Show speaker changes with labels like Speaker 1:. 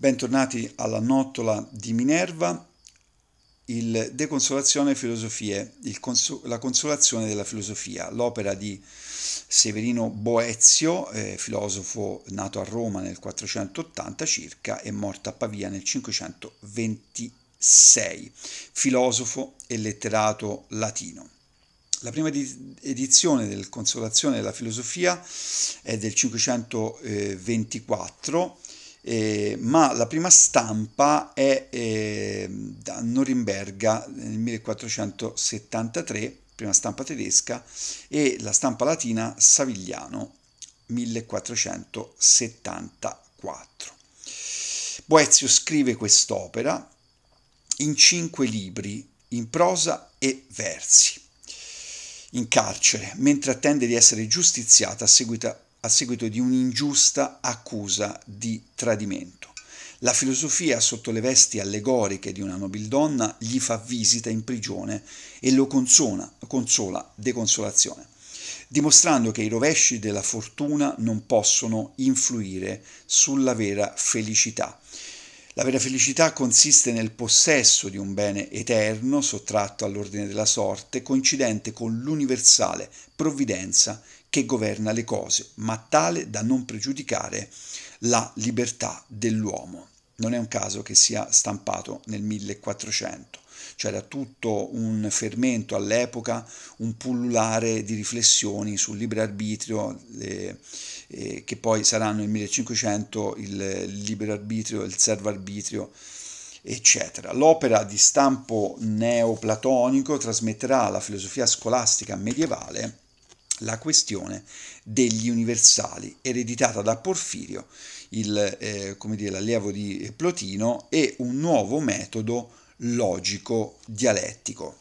Speaker 1: Bentornati alla nottola di Minerva, il De Consolazione Filosofie, il conso- la consolazione della filosofia, l'opera di Severino Boezio, eh, filosofo nato a Roma nel 480 circa e morto a Pavia nel 526, filosofo e letterato latino. La prima edizione del Consolazione della filosofia è del 524 eh, ma la prima stampa è eh, da Norimberga nel 1473, prima stampa tedesca, e la stampa latina Savigliano 1474. Boezio scrive quest'opera in cinque libri, in prosa e versi, in carcere, mentre attende di essere giustiziata a seguito a seguito di un'ingiusta accusa di tradimento. La filosofia sotto le vesti allegoriche di una nobildonna gli fa visita in prigione e lo consola, consola, deconsolazione, dimostrando che i rovesci della fortuna non possono influire sulla vera felicità la vera felicità consiste nel possesso di un bene eterno, sottratto all'ordine della sorte, coincidente con l'universale provvidenza che governa le cose, ma tale da non pregiudicare la libertà dell'uomo. Non è un caso che sia stampato nel 1400, c'era cioè tutto un fermento all'epoca, un pullulare di riflessioni sul libero arbitrio, eh, eh, che poi saranno nel 1500 il libero arbitrio, il servo arbitrio, eccetera. L'opera di stampo neoplatonico trasmetterà la filosofia scolastica medievale la questione degli universali, ereditata da Porfirio, il, eh, dire, l'allievo di Plotino, e un nuovo metodo logico dialettico.